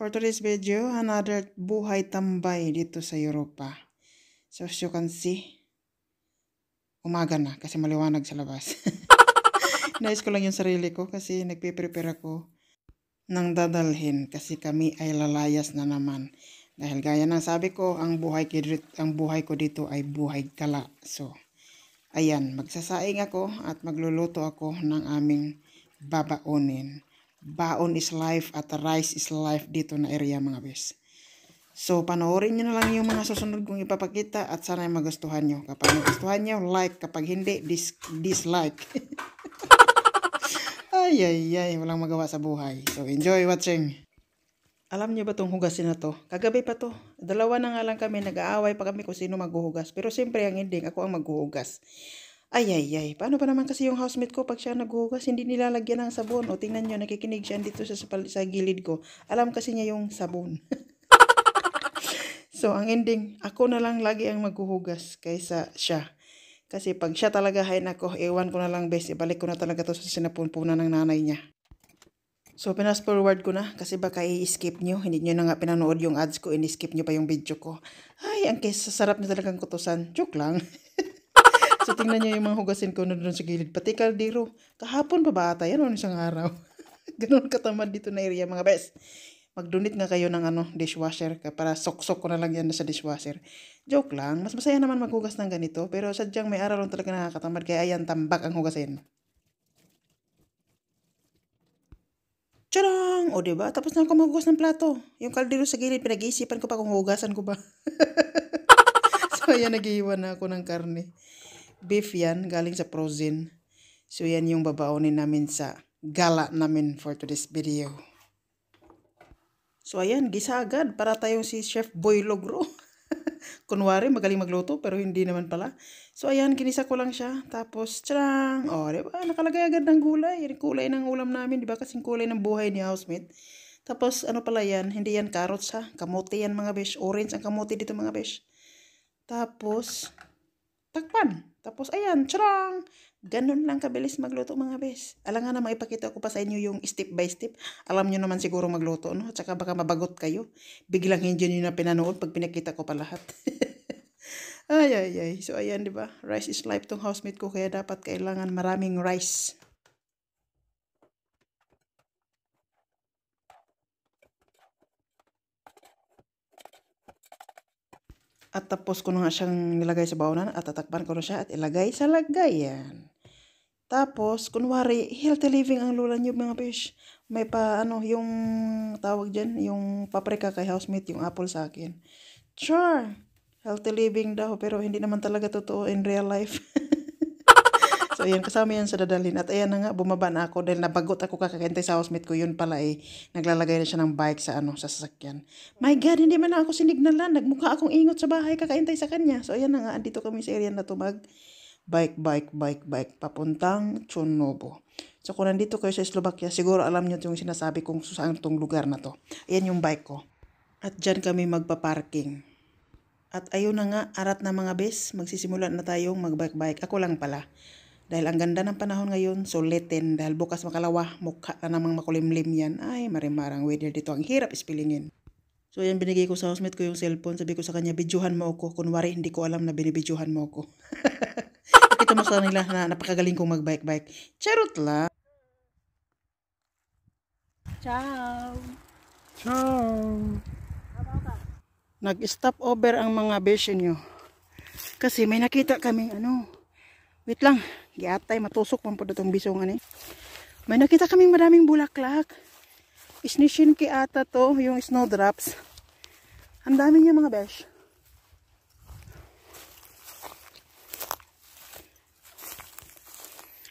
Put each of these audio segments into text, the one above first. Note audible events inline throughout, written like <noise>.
For today's video, another buhay tambay dito sa Europa. So as you can see, umaga na kasi maliwanag sa labas. <laughs> Nais ko lang yung sarili ko kasi nagpiprepare ako ng dadalhin kasi kami ay lalayas na naman. Dahil gaya ng sabi ko, ang buhay ko ang buhay ko dito ay buhay kala. So, ayan, magsasaing ako at magluluto ako ng aming babaonin baon is life at rice is life dito na area mga bes. So, panoorin nyo na lang yung mga susunod kong ipapakita at sana ay magustuhan nyo. Kapag magustuhan nyo, like. Kapag hindi, dis dislike. <laughs> ay, ay, ay. Walang magawa sa buhay. So, enjoy watching. Alam nyo ba tong hugasin na to? Kagabi pa to. Dalawa na nga lang kami, nag-aaway pa kami kung sino maghuhugas. Pero siyempre, ang ending, ako ang maghuhugas. Ay, ay, ay. Paano ba naman kasi yung housemate ko pag siya naghuhugas, hindi nilalagyan ng sabon. O tingnan nyo, nakikinig siya dito sa, sa gilid ko. Alam kasi niya yung sabon. <laughs> so, ang ending, ako na lang lagi ang maghuhugas kaysa siya. Kasi pag siya talaga, hay nako, iwan ko na lang bes, ibalik ko na talaga to sa sinapunpunan ng nanay niya. So, pinas forward ko na kasi baka i-skip nyo. Hindi nyo na nga pinanood yung ads ko, in-skip nyo pa yung video ko. Ay, ang kesa, sarap na talagang kutusan. Joke lang. <laughs> So, tingnan niya yung mga hugasin ko na sa gilid. Pati kaldero. Kahapon pa ba ata? Yan ano isang araw. <laughs> Ganun katamad dito na area mga bes. Magdunit donate nga kayo ng ano, dishwasher para sok-sok ko na lang yan sa dishwasher. Joke lang. Mas masaya naman maghugas ng ganito. Pero sadyang may araw lang talaga nakakatamad. Kaya ayan, tambak ang hugasin. Charang! O, diba? Tapos na ako maghugas ng plato. Yung kaldero sa gilid, pinag-iisipan ko pa kung hugasan ko ba. <laughs> so, ayan, nag na ako ng karne beef yan, galing sa frozen. So yan yung babaonin namin sa gala namin for today's video. So ayan, gisa agad para tayong si Chef Boy Logro. <laughs> Kunwari, magaling magluto pero hindi naman pala. So ayan, kinisa ko lang siya. Tapos, tchang! O, oh, diba? Nakalagay agad ng gulay. Kulay ng ulam namin, diba? Kasing kulay ng buhay ni housemate. Tapos, ano pala yan? Hindi yan carrots ha. Kamote yan mga besh. Orange ang kamote dito mga besh. Tapos, takpan. Tapos, ayan, charang! Ganun lang kabilis magluto mga bes. Alam nga na maipakita ko pa sa inyo yung step by step. Alam nyo naman siguro magluto, no? At saka baka mabagot kayo. Biglang hindi nyo na pinanood pag pinakita ko pa lahat. <laughs> ay, ay, ay. So, ayan, di ba? Rice is life tong housemate ko. Kaya dapat kailangan maraming rice. At tapos ko na nga siyang nilagay sa baonan at tatakpan ko na siya at ilagay sa lagayan. Tapos, kunwari, healthy living ang lula niyo mga fish. May pa, ano, yung tawag dyan, yung paprika kay housemate, yung apple sa akin. Sure, healthy living daw, pero hindi naman talaga totoo in real life. <laughs> So, ayan, kasama yan sa dadalhin. At ayan na nga, bumaba na ako dahil nabagot ako kakakintay sa housemate ko. Yun pala eh, naglalagay na siya ng bike sa ano, sa sasakyan. My God, hindi man ako sinignalan. Nagmukha akong ingot sa bahay, kakaintay sa kanya. So, ayan na nga, andito kami sa area na to mag bike, bike, bike, bike, papuntang Chonobo. So, kung nandito kayo sa Slovakia, siguro alam nyo yung sinasabi kung saan itong lugar na to. Ayan yung bike ko. At dyan kami magpa-parking. At ayun na nga, arat na mga bes, magsisimula na tayong mag-bike-bike. Ako lang pala. Dahil ang ganda ng panahon ngayon, sulitin. Dahil bukas makalawa, mukha na namang makulimlim yan. Ay, marimarang weather dito. Ang hirap ispilingin. So, yan, binigay ko sa housemate ko yung cellphone. Sabi ko sa kanya, bidyuhan mo ako. Kunwari, hindi ko alam na binibidyuhan mo ako. Nakita <laughs> mo sa nila na napakagaling kong magbike-bike. Charot lang. Ciao! Ciao! Nag-stop over ang mga beshi nyo. Kasi may nakita kami, ano, wait lang, Giatay, matusok man po itong bisong ani. May nakita kaming maraming bulaklak. Isnishin ki ata to, yung snowdrops. Ang dami niya mga besh.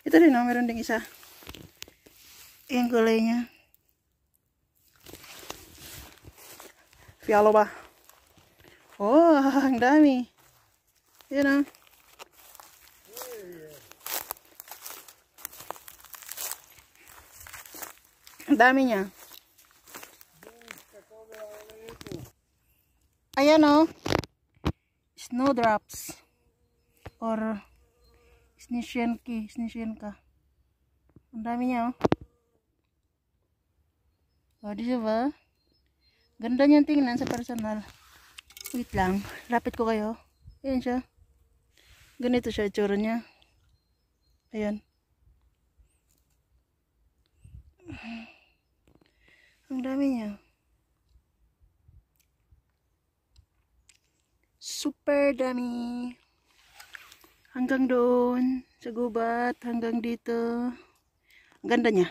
Ito rin no, meron ding isa. Yung kulay niya. Fialo ba? Oh, <laughs> ang dami. Yan know. dami niya. Ayan o. Oh. Snowdrops. Or snishenki. Snishenka. Ang dami niya o. Oh. O, oh, di ba? Ganda niyang tingnan sa personal. Wait lang. Lapit ko kayo. Ayan siya. Ganito siya itsura niya. Ayan. Ang dami niya. Super dami. Hanggang doon, sa gubat, hanggang dito. Ang ganda niya.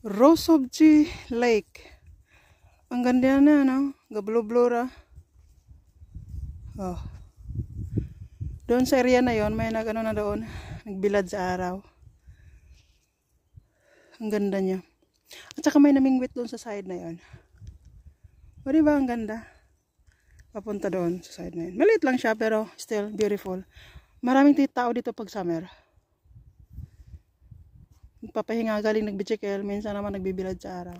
Rosobji Lake. Ang ganda niya, no? Gabloblora. Oh. Doon sa area na yon may nag ano na doon. Nagbilad sa araw. Ang ganda niya. At saka may naming namingwit doon sa side na yon. O diba ang ganda? Papunta doon sa side na yun. Maliit lang siya pero still beautiful. Maraming tao dito pag summer. Papahinga galing nagbichikel, minsan naman nagbibilad sa araw.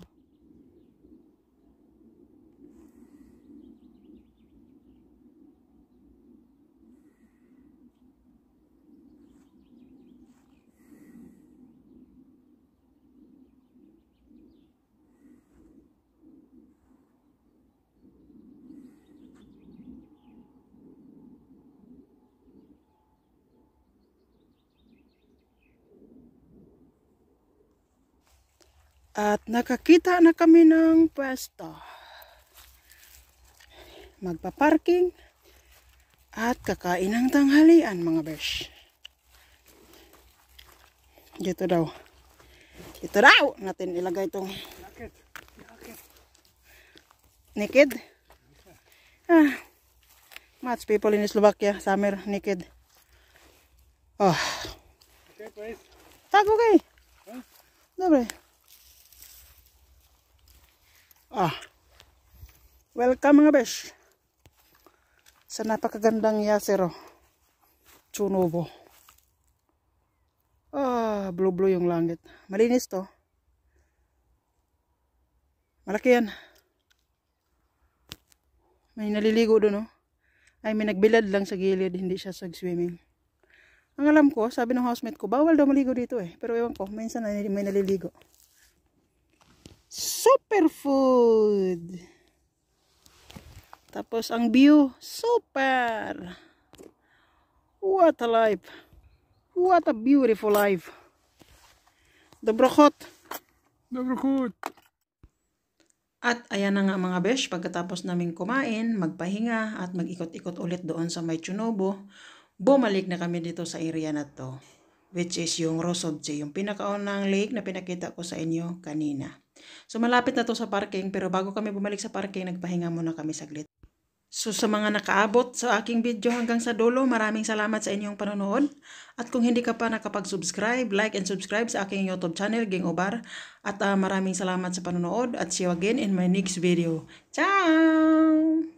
At nakakita na kami ng pwesto. Magpa-parking at kakain ng tanghalian mga besh. Dito daw. Dito daw natin ilagay itong naked. Naked? Ah, much people in Slovakia, summer, naked. Oh. Okay, please. Tago kay. Huh? Dobre. Ah. Welcome mga besh. Sa napakagandang yasero. Tsunobo. Ah, blue-blue yung langit. Malinis to. Malaki yan. May naliligo doon, no? Oh. Ay, may nagbilad lang sa gilid. Hindi siya sag-swimming. Ang alam ko, sabi ng housemate ko, bawal daw maligo dito eh. Pero ewan ko, minsan may naliligo. Superfood. Tapos ang view, super. What a life. What a beautiful life. Dobrokhot. Dobrokhot. At ayan na nga mga besh, pagkatapos naming kumain, magpahinga at mag-ikot-ikot ulit doon sa may Chunobo, bumalik na kami dito sa area na to, which is yung Rosodze, yung pinakaunang lake na pinakita ko sa inyo kanina. So malapit na to sa parking pero bago kami bumalik sa parking nagpahinga muna kami saglit. So sa mga nakaabot sa aking video hanggang sa dulo, maraming salamat sa inyong panonood. At kung hindi ka pa nakapag-subscribe, like and subscribe sa aking YouTube channel, Gingobar. At uh, maraming salamat sa panonood at see you again in my next video. Ciao!